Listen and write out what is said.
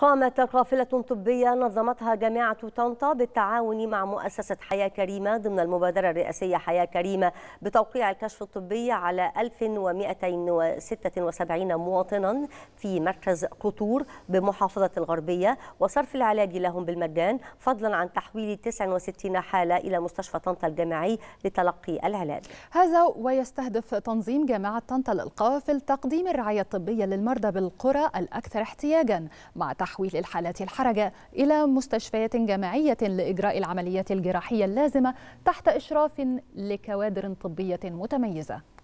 قامت قافلة طبية نظمتها جامعة طنطا بالتعاون مع مؤسسة حياة كريمة ضمن المبادرة الرئاسية حياة كريمة بتوقيع الكشف الطبي على 1276 مواطنا في مركز قطور بمحافظة الغربية وصرف العلاج لهم بالمجان فضلا عن تحويل 69 حالة إلى مستشفى طنطا الجامعي لتلقي العلاج هذا ويستهدف تنظيم جامعة طنطا للقوافل تقديم الرعاية الطبية للمرضى بالقرى الأكثر احتياجا مع تحويل تحويل الحالات الحرجة إلى مستشفيات جامعية لإجراء العمليات الجراحية اللازمة تحت إشراف لكوادر طبية متميزة